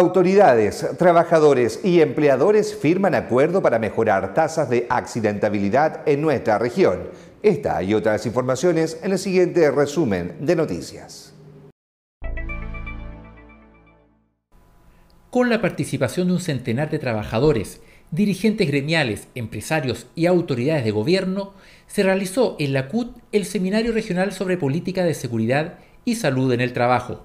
Autoridades, trabajadores y empleadores firman acuerdo para mejorar tasas de accidentabilidad en nuestra región. Esta y otras informaciones en el siguiente resumen de noticias. Con la participación de un centenar de trabajadores, dirigentes gremiales, empresarios y autoridades de gobierno, se realizó en la CUT el Seminario Regional sobre Política de Seguridad y Salud en el Trabajo,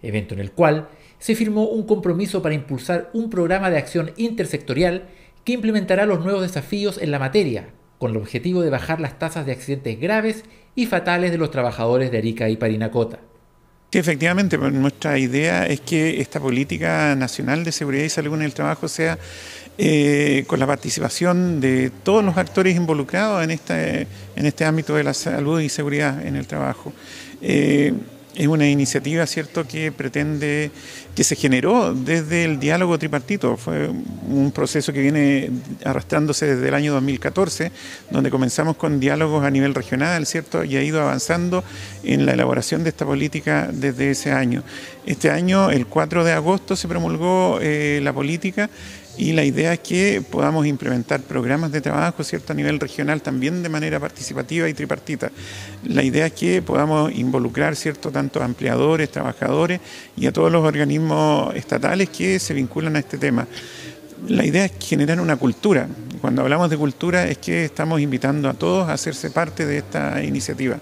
evento en el cual se firmó un compromiso para impulsar un programa de acción intersectorial que implementará los nuevos desafíos en la materia, con el objetivo de bajar las tasas de accidentes graves y fatales de los trabajadores de Arica y Parinacota. efectivamente, pues, nuestra idea es que esta política nacional de seguridad y salud en el trabajo sea eh, con la participación de todos los actores involucrados en este, en este ámbito de la salud y seguridad en el trabajo. Eh, es una iniciativa, ¿cierto?, que pretende, que se generó desde el diálogo tripartito. Fue un proceso que viene arrastrándose desde el año 2014, donde comenzamos con diálogos a nivel regional, ¿cierto?, y ha ido avanzando en la elaboración de esta política desde ese año. Este año, el 4 de agosto, se promulgó eh, la política y la idea es que podamos implementar programas de trabajo ¿cierto? a nivel regional también de manera participativa y tripartita. La idea es que podamos involucrar ¿cierto? tanto empleadores, trabajadores y a todos los organismos estatales que se vinculan a este tema. La idea es generar una cultura. Cuando hablamos de cultura es que estamos invitando a todos a hacerse parte de esta iniciativa.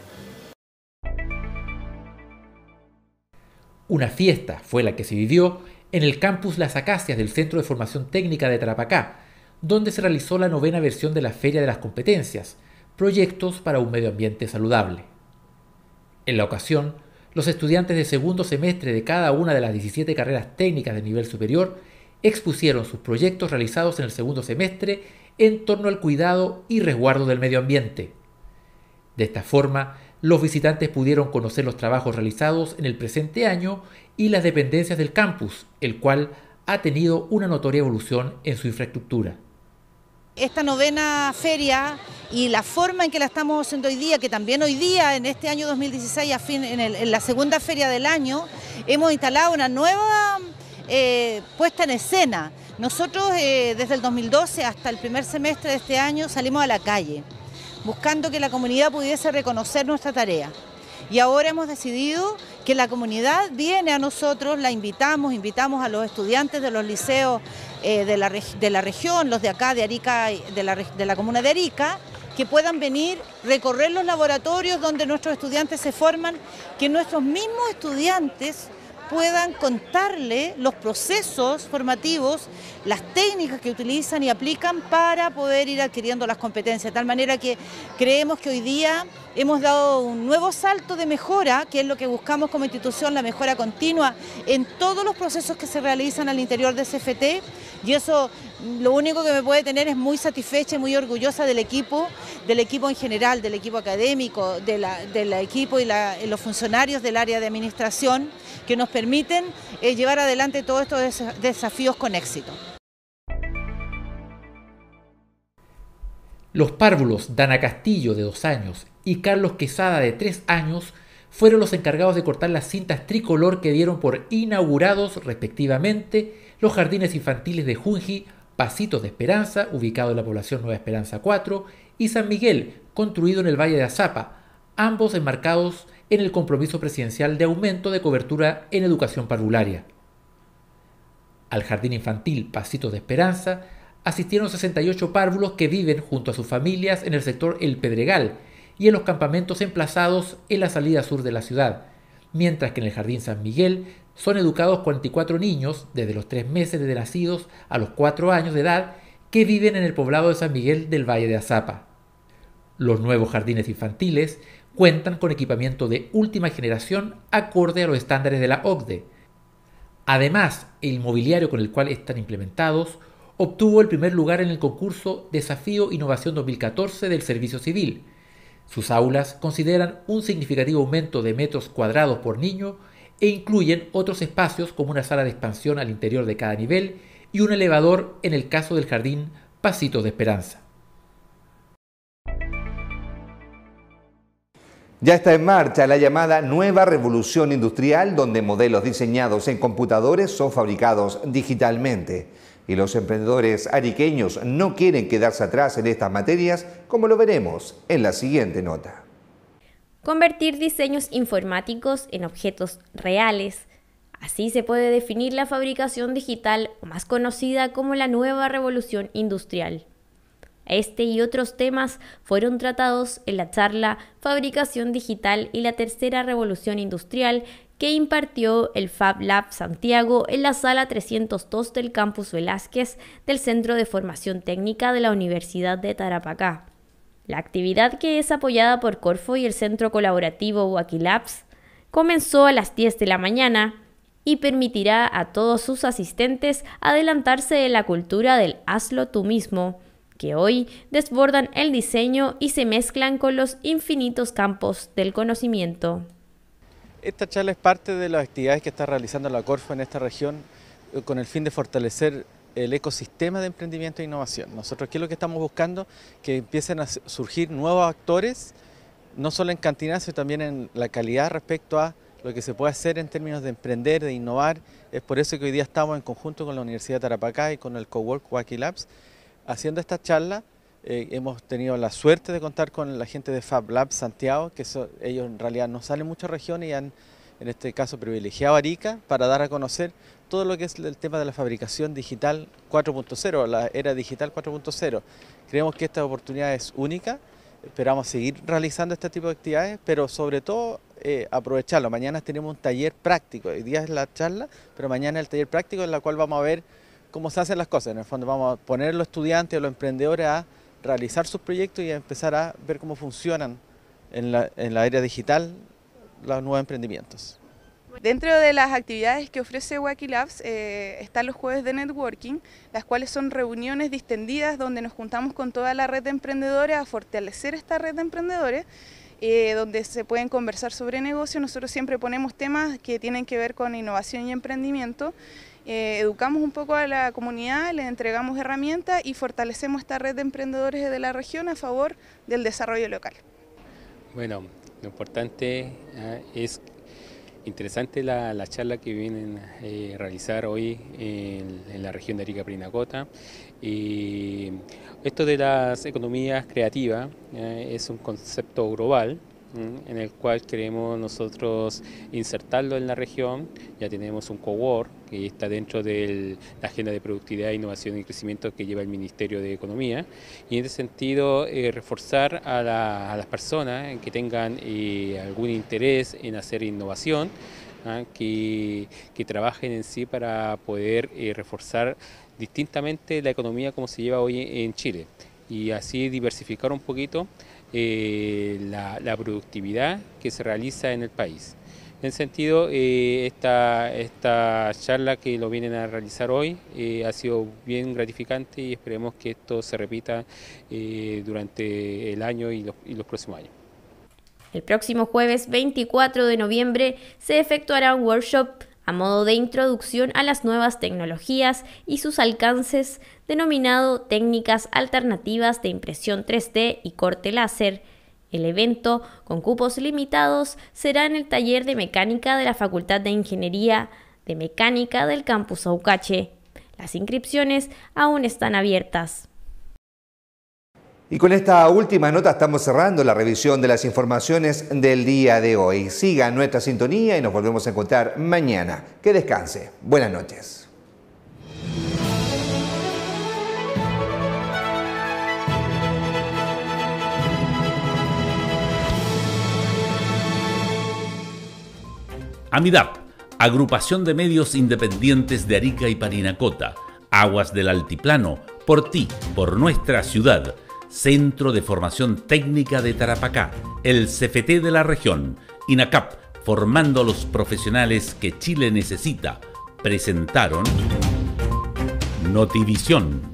Una fiesta fue la que se vivió en el campus Las Acacias del Centro de Formación Técnica de Tarapacá, donde se realizó la novena versión de la Feria de las Competencias, Proyectos para un Medio Ambiente Saludable. En la ocasión, los estudiantes de segundo semestre de cada una de las 17 carreras técnicas de nivel superior expusieron sus proyectos realizados en el segundo semestre en torno al cuidado y resguardo del medio ambiente. De esta forma, los visitantes pudieron conocer los trabajos realizados en el presente año y las dependencias del campus, el cual ha tenido una notoria evolución en su infraestructura. Esta novena feria y la forma en que la estamos haciendo hoy día, que también hoy día, en este año 2016, en, la segunda feria del año, hemos instalado una nueva eh, puesta en escena. Nosotros eh, desde el 2012 hasta el primer semestre de este año salimos a la calle buscando que la comunidad pudiese reconocer nuestra tarea. Y ahora hemos decidido que la comunidad viene a nosotros, la invitamos, invitamos a los estudiantes de los liceos eh, de, la región, los de acá, de Arica, de la, de la comuna de Arica, que puedan venir, recorrer los laboratorios donde nuestros estudiantes se forman, que nuestros mismos estudiantes puedan contarle los procesos formativos, las técnicas que utilizan y aplican para poder ir adquiriendo las competencias. De tal manera que creemos que hoy día hemos dado un nuevo salto de mejora, que es lo que buscamos como institución, la mejora continua en todos los procesos que se realizan al interior de CFT y eso lo único que me puede tener es muy satisfecha y muy orgullosa del equipo, del equipo en general, del equipo académico, del equipo y los funcionarios del área de administración que nos permiten eh, llevar adelante todos estos desafíos con éxito. Los párvulos Dana Castillo de dos años y Carlos Quesada de tres años fueron los encargados de cortar las cintas tricolor que dieron por inaugurados respectivamente los jardines infantiles de Junji, Pasitos de Esperanza, ubicado en la población Nueva Esperanza 4, y San Miguel, construido en el Valle de Azapa, ambos enmarcados en el compromiso presidencial de aumento de cobertura en educación parvularia. Al jardín infantil Pasitos de Esperanza asistieron 68 párvulos que viven junto a sus familias en el sector El Pedregal y en los campamentos emplazados en la salida sur de la ciudad, mientras que en el Jardín San Miguel son educados 44 niños desde los 3 meses de nacidos a los 4 años de edad que viven en el poblado de San Miguel del Valle de Azapa. Los nuevos jardines infantiles cuentan con equipamiento de última generación acorde a los estándares de la OCDE. Además, el mobiliario con el cual están implementados obtuvo el primer lugar en el concurso Desafío Innovación 2014 del Servicio Civil. Sus aulas consideran un significativo aumento de metros cuadrados por niño e incluyen otros espacios como una sala de expansión al interior de cada nivel y un elevador en el caso del jardín Pasitos de Esperanza. Ya está en marcha la llamada nueva revolución industrial donde modelos diseñados en computadores son fabricados digitalmente. Y los emprendedores ariqueños no quieren quedarse atrás en estas materias, como lo veremos en la siguiente nota. Convertir diseños informáticos en objetos reales. Así se puede definir la fabricación digital, más conocida como la nueva revolución industrial. Este y otros temas fueron tratados en la charla Fabricación Digital y la Tercera Revolución Industrial que impartió el Fab Lab Santiago en la sala 302 del campus Velázquez del Centro de Formación Técnica de la Universidad de Tarapacá. La actividad que es apoyada por Corfo y el Centro Colaborativo Wakilabs comenzó a las 10 de la mañana y permitirá a todos sus asistentes adelantarse de la cultura del hazlo tú mismo, que hoy desbordan el diseño y se mezclan con los infinitos campos del conocimiento. Esta charla es parte de las actividades que está realizando la Corfo en esta región eh, con el fin de fortalecer el ecosistema de emprendimiento e innovación. Nosotros, aquí lo que estamos buscando? Que empiecen a surgir nuevos actores, no solo en cantidad, sino también en la calidad respecto a lo que se puede hacer en términos de emprender, de innovar. Es por eso que hoy día estamos en conjunto con la Universidad de Tarapacá y con el Cowork Wacky Labs haciendo esta charla eh, hemos tenido la suerte de contar con la gente de Fab Lab Santiago, que ellos en realidad no salen muchas regiones y han, en este caso, privilegiado Arica para dar a conocer todo lo que es el tema de la fabricación digital 4.0, la era digital 4.0. Creemos que esta oportunidad es única, esperamos seguir realizando este tipo de actividades, pero sobre todo eh, aprovecharlo. Mañana tenemos un taller práctico, hoy día es la charla, pero mañana el taller práctico en la cual vamos a ver cómo se hacen las cosas. En el fondo vamos a poner a los estudiantes, a los emprendedores a realizar sus proyectos y a empezar a ver cómo funcionan en la, en área digital los nuevos emprendimientos. Dentro de las actividades que ofrece Wacky Labs eh, están los jueves de networking, las cuales son reuniones distendidas donde nos juntamos con toda la red de emprendedores a fortalecer esta red de emprendedores, eh, donde se pueden conversar sobre negocios. Nosotros siempre ponemos temas que tienen que ver con innovación y emprendimiento. Eh, educamos un poco a la comunidad, les entregamos herramientas y fortalecemos esta red de emprendedores de la región a favor del desarrollo local. Bueno, lo importante ah, es interesante la, charla que vienen a eh, realizar hoy en, la región de Arica Prinacota. Y esto de las economías creativas eh, es un concepto global en el cual queremos nosotros insertarlo en la región. Ya tenemos un co-work que está dentro de la agenda de productividad, innovación y crecimiento que lleva el Ministerio de Economía. Y en ese sentido, eh, reforzar a, las personas que tengan eh, algún interés en hacer innovación, ¿ah? que, que, trabajen en sí para poder eh, reforzar distintamente la economía como se lleva hoy en Chile y así diversificar un poquito eh, la, productividad que se realiza en el país. En sentido, eh, esta, esta, charla que lo vienen a realizar hoy eh, ha sido bien gratificante y esperemos que esto se repita durante el año y los, y los próximos años. El próximo jueves 24 de noviembre se efectuará un workshop a modo de introducción a las nuevas tecnologías y sus alcances, denominado Técnicas Alternativas de Impresión 3D y Corte Láser. El evento, con cupos limitados, será en el taller de mecánica de la Facultad de Ingeniería de Mecánica del Campus Aucache. Las inscripciones aún están abiertas. Y con esta última nota estamos cerrando la revisión de las informaciones del día de hoy. Siga nuestra sintonía y nos volvemos a encontrar mañana. Que descanse. Buenas noches. AMIDAP, Agrupación de Medios Independientes de Arica y Parinacota, Aguas del Altiplano, por ti, por nuestra ciudad Centro de Formación Técnica de Tarapacá, el CFT de la región, INACAP, formando a los profesionales que Chile necesita, presentaron Notivisión